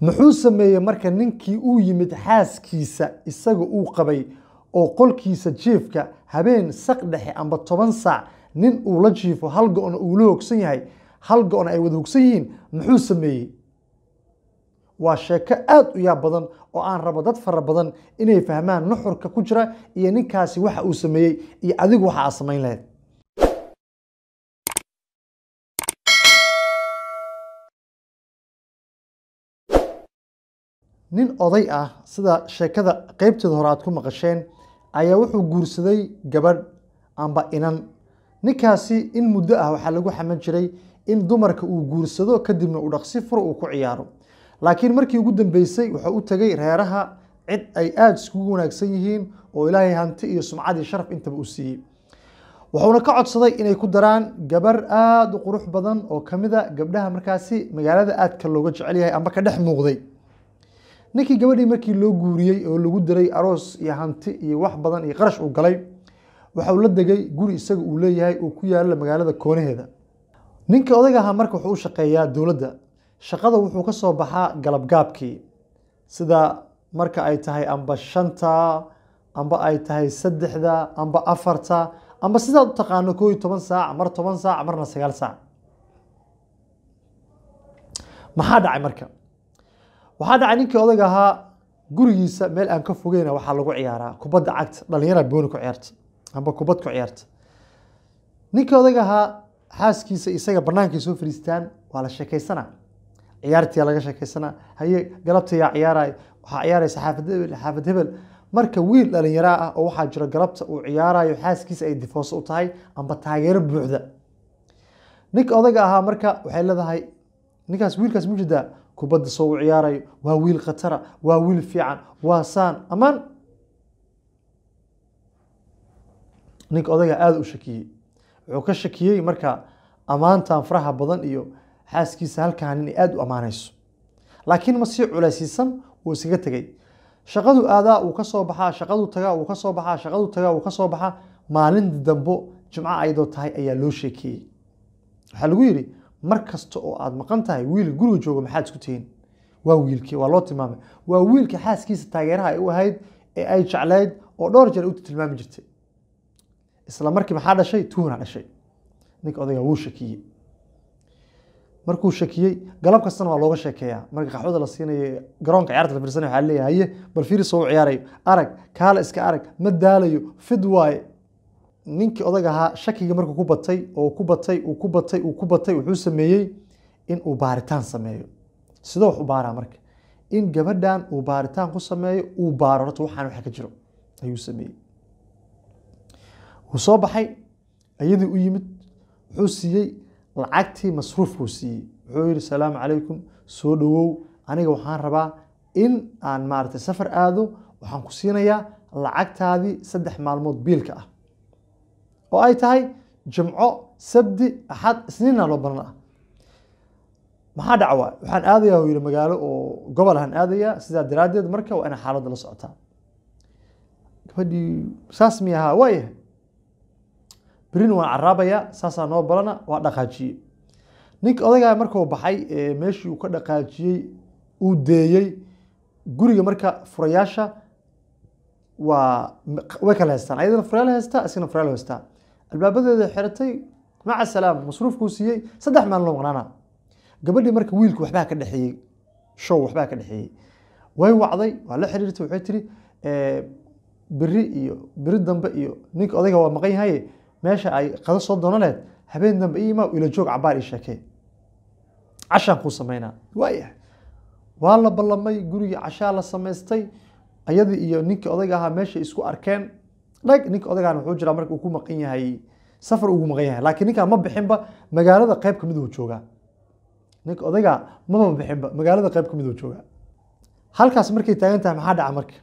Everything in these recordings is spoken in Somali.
muxuu sameeyey marka ninkii uu yimid xaaskiisa isaga uu qabay oo qolkiisa jiifka habeen saq dhexe amba toban saac nin uu la jiifo hal go-na uu la hogsan yahay hal go-na ay wada hogsan yihiin muxuu sameeyey waa sheeko aada u yaab badan oo aan rabo dad fara badan inay fahmaan nuxurka ku jira iyo ninkaasi waxa uu sameeyey iyo adigu waxa aad samayn lahayd nin oday ah sida sheekada qeybteeda hore aad ku maqasheen ayaa wuxuu guursaday gabadh amba inan ninkaasi in muddo ah waxaa lagu xaman jiray in dumarka uu guursado kadibna u dhaqsi fur uu ku ciyaaro laakiin markii ugu dambeysay wuxuu u tegay reeraha cid ay aada iskugu wanaagsan yihiin oo ilaahay hanti iyo sumcadii sharaf intaba u siiyey wuxuuna ka codsaday inay ku daraan gabar aada u qurux badan oo kamida ah gabdhaha markaasi magaalada aadka looga jecel yahay amba ka dhex muuqday ninkii gabadhii markii loo guuriyey oo lagu diray aroos iyo hanti iyo wax badan iyo qarash uu galay waxa uu la degay guri isaga uu leeyahay uu ku yaalla magaalada koonaheeda ninka odagaha marka wuxuu u shaqeeyaa dowladda shaqada wuxuu ka soo baxaa galabgaabkii sida marka ay tahay amba shanta amba ay tahay saddexda amba afarta amba sidaad u taqaano koo iyo toban saac mar toban saac marna sagaal saac maxaa dhacay marka waxaa dhacay ninkii odag ahaa gurigiisa meel aan ka fogeyna waxaa lagu ciyaaraa kubadda cagta dhalinyara booni ku ciyaarta amba kubad ku ciyaarta ninkii odayga ahaa xaaskiisa isaga bannaankay soo fadhiistaan waa la sheekaysanaa ciyaartiyaa laga sheekaysanaa haye galabtayaa ciyaaraya waxaa ciyaaraysa xaafad xaafad hebel marka wiil dhalinyaraa ah oo waxaa jira galabta uu ciyaarayo xaaskiisa ay difooso u tahay amba taageero buuxda ninka odayga ahaa marka waxay leedahay ninkaas wiilkaas mujidaa kubadda soo ciyaarayo waa wiil khatara waa wiil fiican waa saan ammaan ninka odagaa aada u shakiyey wuxuu ka shakiyey marka ammaantan faraha badan iyo xaaskiisa halkan inay aada u ammaanayso laakiin ma si culaysiisan wuu iskaga tegey shaqadu aadaa wuu ka baxaa shaqadu tagaa wuu ka baxaa shaqadu tagaa wuu ka baxaa maalin dambo jimco ayadoo tahay ayaa loo sheekeeyey waxaa lagu yidhi mar kasta oo aad maqan tahay wiil guriga jooga maxaad isku tihiin waa wiilkii waa loo tilmaamay waa wiilka xaaskiisa taageeraha ay u ahayd ee ay jeclayd oo dhowr jeer u tilmaami jirtay isla markii maxaa dhashay tuhuna dhashay ninka odayga wuu shakiyey markuu shakiyey galab kastana waa looga sheekeeyaa marka qaxwada la siinayo garoonka ciyaarta la fiirsanaya waxaa leeyahay haye bal fiiri soo ciyaarayo arag kaala iska arag ma daalayo fid waaye ninkii odag ahaa shakigii markuu ku batay oo ku batay uu ku batay uu ku batay wuxuu sameeyey in uu baaritaan sameeyo sidoo wax u baaraa marka in gabadhan uu baaritaan ku sameeyo uu baaro horta waxaan waxa ka jiro ayuu sameeyey wuu soo baxay ayadii u yimid wuxuu siiyey lacagtii masruufkuu siiyey wuxuu yihi salaamu calaykum soo dhowow aniga waxaan rabaa in aan maaragtay safar aado waxaan ku siinayaa lacagtaadii saddex maalmood biilka ah oo ay tahay jimco sabdi axad isniinna loo banana maxaa dhaca waay waxaan aadayaa oo magaalo oo gobol ahaan aadayaa sidaa daraaddeed marka waa inaa xaaladda la socotaa gabadhii saas mi ahaa waa yahay berina waan caraabayaa saasaa noo balana waa dhaqaajiyey ninka odagaa markuu baxay meeshii uu ka dhaqaajiyey uu deeyey guriga marka furayaasha waa way kala haystaan ayadana furayaal haystaa iskana furayaal haystaa albaabadeeda xiratay maca salaam masruufkuu siiyey saddex maalin loo wanaana gabadhii marka wiilku waxbaa ka dhexeeyey show waxbaa ka dhexeeyey way wacday waa la xiriirtay waxay tiri beri iyo beri dambe iyo ninka odayga waa maqan yahaye meesha ay qada soo doono leed habeen dambe ii imaa ila joog cabaar ii sheekee cashaan kuu sameynaa waa la ballamay gurigii cashaa la samaystay ayadii iyo ninkii odayga ahaa meesha isku arkeen like ninka odagaan wuxuu jiraa marka uu ku maqan yahay safar ugu maqan yahay laakiin ninkaa ma bixinba magaalada qayb kamid uu joogaa ninka odagaa maba bixinba magaalada qayb kamid uu joogaa halkaas markay taagan tahay maxaa dhaca marka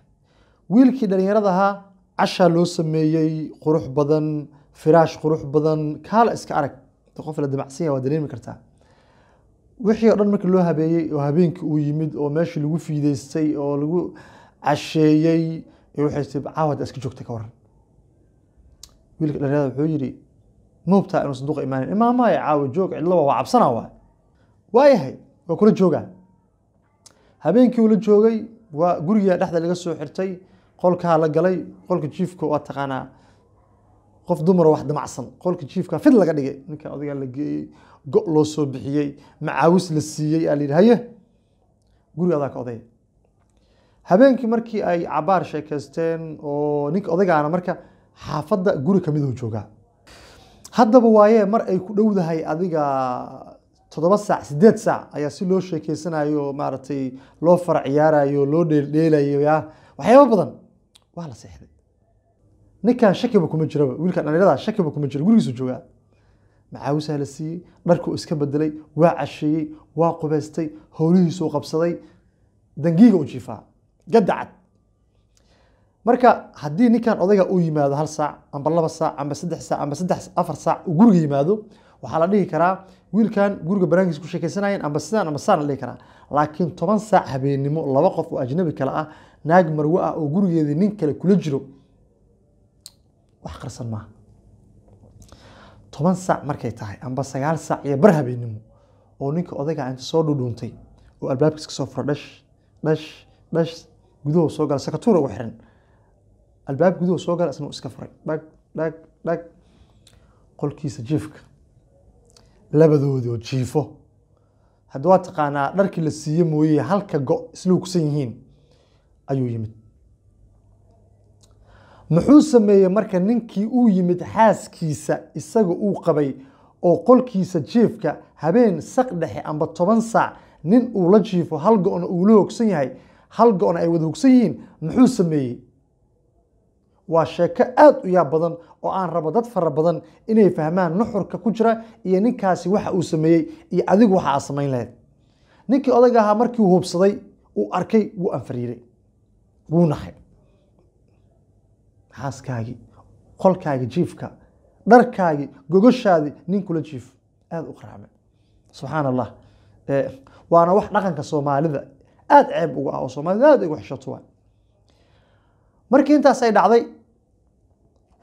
wiilkii dhalinyarada ahaa cashaa loo sameeyey qurux badan firaash qurux badan kaala iska arag qof la damacsan waa dareemi kartaa wixii oo dhan marka loo habeeyey oo habeenkii uu yimid oo meeshii lagu fiideystay oo lagu casheeyey iyo iska joogtay ka waran wiilka dhalinyarada wuxuu yidhi maogtaa inuu sanduuqa imaanin imaamaya caawa joog cidlaba waa cabsana waay waayahay waa kula joogaa habeenkii uu la joogay waa guriga dhexda laga soo xirtay qolkaa la galay qolka jiifka waa taqaanaa qof dumara wax damacsan qolka jiifka fid laga dhigay ninka odagaa la geeyey go' loo soo bixiyey macaawis la siiyey aa la yidhi haye guriga adaa ka odaya habeenkii markii ay cabaar sheekaysteen oo ninka odagaana marka xaafadda guri kamid u ah joogaa haddaba waayee mar ay ku dhowdahay adiga toddoba saac sideed saac ayaa si loo sheekeysanayo maaratay loo far ciyaarayo loo dheeldheelayo ya waxyaaba badan waa la seexday ninkan shakiba kuma jiraba wiilkan dhallinyarada shakiba kuma jira gurigiisu joogaa macaawisaa la siiyey dharkuu iska bedelay waa casheeyey waa qubaystay howlihiisuu qabsaday dangiiga u jiifaa gadacad marka haddii ninkan odayga uu yimaado hal saac amba laba saac amba saddex saac amba saddex afar saac uu guriga yimaado waxaa la dhihi karaa wiilkan guriga barnaamijkiisa ku sheekaysanayeen amba sidaan amba sidaan la dhihi karaa laakiin toban saac habeennimo laba qof oo ajnabi kale ah naag marwe ah oo gurigeedii nin kale kula jiro wax qarsan maaha toban saac markay tahay amba sagaal saac iyo bar habeennimo oo ninka odayga inta soo dhudhuuntay oo albaabkiis kasoo fura dhash dhash dhash gudahu soo gala sakatuura u xiran albaab guduhu soo gala isna iska furay dhag dhag dhag qolkiisa jiifka labadoodoo jiifo hadda waa taqaanaa dharkii la siiye mooye halka go isla kusan yihiin ayuu yimid muxuu sameeyey marka ninkii uu yimid xaaskiisa isaga uu qabay oo qolkiisa jiifka habeen saq dhexe amba toban saac nin uu la jiifo hal go-na uu la hogsan yahay hal go-na ay wada hogsan yihiin muxuu sameeyey waa sheeko aad u yaab badan oo aan rabo dad fara badan inay fahmaan nuxurka ku jira iyo ninkaasi waxa uu sameeyey iyo adigu waxa aad samayn lahayd ninkii odag ahaa markii uu hubsaday uu arkay wuu anfariiray wuu naxay xaaskaagii qolkaagii jiifka dharkaagii gogoshaadii nin kula jiif aada u qaraacme subxaan allah waana wax dhaqanka soomaalida aada ceeb uga ah oo soomaalida aada uga xishoto ah. markii intaas ay dhacday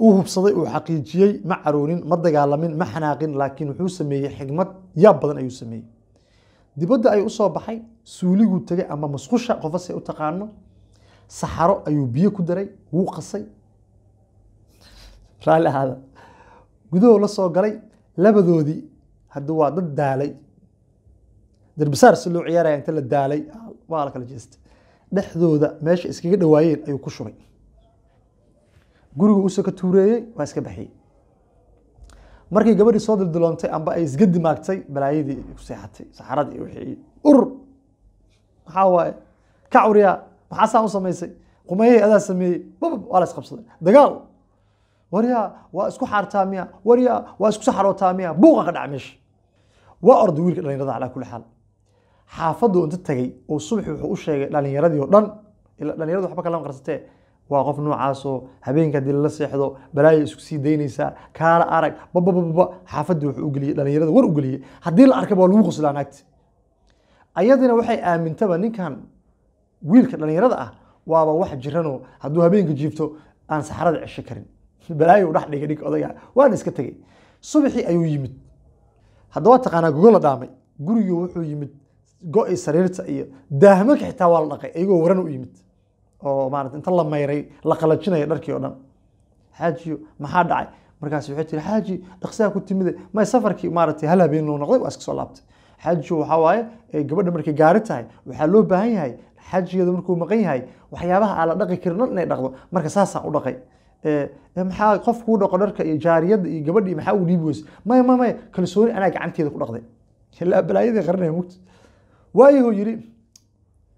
uu hubsaday uu xaqiijiyey ma caroonin ma dagaalamin ma xanaaqin laakiin wuxuu sameeyey xigmad yaab badan ayuu sameeyey dibadda ayuu usoo baxay suuliguu tegey ama masqusha qofase u taqaano saxaro ayuu biyo ku daray wuu qasay raalli gudaho la soo galay labadoodii hadda waa dad daalay darbisaar si loo ciyaaraya inta la daalay waa la kala jeestay dhexdooda meesha iskaga dhawaayeen ayuu ku shubay guriga use ka tuureeyey waa iska baxiyey markii gabadhii soo dildiloontay amba ay isga dimaagtay balaayadii ku seexatay saxaradii wixii urur maxaa waaye ka curiyaa maxaa saan u samaysay qumeeyahii adaa sameeyey babab waa la isqabsaday dagaal waryaa waa isku xaartaa miya waryaa waa isku saxarootaa miya buuqa ka dhaca meesha waa orda wiilka dhallinyarada calaa kulli xaal xaafaddu inta tagay oo subaxii wuxuu u sheegay dhalinyaradii oo dhan ila dhallinyaradu waxba kalama qarsatee waa qof noocaasoo habeenka hadii lala seexdo balaaya isku sii daynaysaa kaala arag babababa xaafadii wuxuu u geliyey war u haddii la arkaba waa lagu qoslaan naagti ayadina waxay aamintaba ninkan wiilka dhalinyarada ah waaba wax jiranoo hadduu habeenka jiifto aan saxarada cesho karin balaayo dhex dhigay ninka odaga waana iska tegey subaxii ayuu yimid haddawaa taqaanaa gogo la dhaamay gurigu wuxuu yimid go-i sariirta iyo daahmanka xitaa waa la dhaqay iyagoo waran u yimid oo maarata inta la mayray la qalajinaya dharkii oo dhan xaajiyo maxaa dhacay markaas waxay tiri xaaji dhaqsaha ku timide may safarkii maaragtay hal habeen loo noqday waa iska soo laabtay xaajiyo waxaa waaye gabadha markay gaari tahay waxaa loo baahan yahay xaajigeeda markuu maqan yahay waxyaabaha aan la dhaqi karin dhan inay dhaqdo marka saasaan u dhaqay maxaa qof kuu dhaqo dharka iyo jaariyadda iyo gabadhii maxaa u dhiibi weyse maya maya maya kalsooni anaa gacanteeda ku dhaqday ilaa balaayadii qarinaya mugta waayahuu yidhi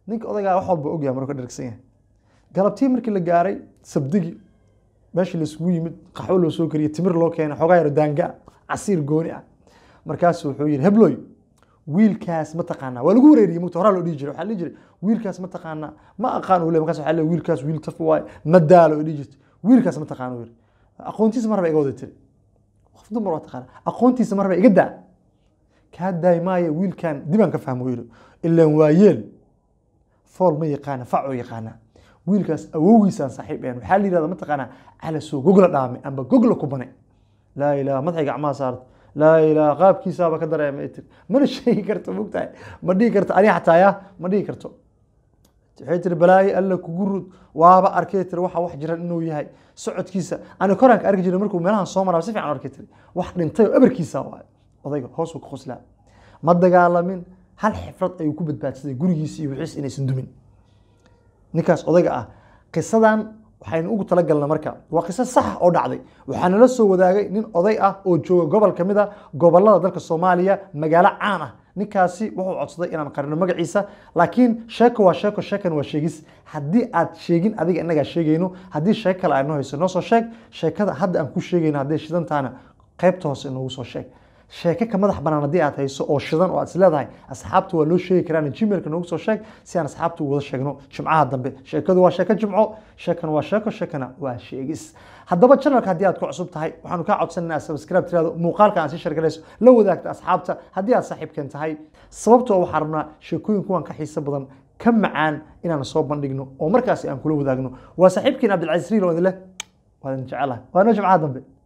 ninka odaygaa wax walba ogyaha maruu ka dhargsan yahay galabtii markii la gaaray sabdigii meeshii laiskugu yimid qaxwo loo soo kariye timir loo keenay xoogaa yaro daangaa casiir gooni ah markaasu wuxuu yidhi hebloy wiilkaas ma taqaanaa waa lagu wareeriyey mugta horaa loo dhihi jiray waxaa dhihi jiray wiilkaas ma taqaanaa ma aqaan uu markaas waxaa le wiilkaas wiil taf waaye ma daalo oo dhihi jirtay wiilkaas ma taqaano yidhi aqoontiisa mar iga wada tiri qof dumar waa taqaana aqoontiisa mar iga daa kaa daay maayo wiilkan dibaan ka fahmo yidhi ilaan waa fool ma yaqaana fac yaqaanaa wiilkaas awogiisaan saaxiib een waxaa la yihahda mataqaanaa cala soo gogla dhaame amba gogla kubane laa ilaha madaxay gacmaha saarta laa ilaha qaabkiisaaba ka dareema mana sheegi karto mogtahay ma dhihi karto ani xataa ma dhihi karto waxay tiri balaayo alla kugu waaba arkay tiri waxa wax jiran inuu yahay socodkiisa ani koraanka arki jiray markuu meelahan soo maraa si fiican arkay tiri wax dhintay oo ebarkiisa waayo odayga hoos ka qoslaa ma dagaalamin hal xifrad ayuu ku badbaadsaday gurigiisa iyo wixiis inaysan dumin ninkaas odayga ah qisadan waxaynu ugu talagalna marka waa qiso sax oo dhacday waxaana la soo wadaagay nin oday ah oo jooga gobol ka mid a ah, gobolada dalka soomaaliya magaalo caan ah ninkaasi wuxuu codsaday inaan qarino magaciisa laakiin sheeko waa sheeko sheekan waa sheegis haddii aad sheegin adiga inagaa sheegayno haddii sheeko kale aad noo hayso noo soo sheeg sheekada hadda aan ku sheegayno hadday shidantaana qaybta hoose inoogu soo sheeg sheeke ka madax banaan haddii aad hayso oo shidan oo aad is asxaabta waa loo sheegi karaan gmailka noogu soo sheeg si aan asxaabta wada sheegno jimcaha dambe sheekadu waa sheeko jimco sheekana waa sheeko sheekana waa sheegis haddaba channelka haddii aad ku cusub tahay waxaanu kaa codsan subscribe tiraado muuqaalka aan sii sheergalayso la wadaagta asxaabta haddii aad saaxiibkeen tahay sababtoo ah waxaa rabnaa sheekooyin kuwan ka xiiso badan ka macaan inaan soo bandhigno oo markaasi aan kula wadaagno waa saaxiibkiin cabdilcasiis oo idin leh jecelahay waa jimcaha dambe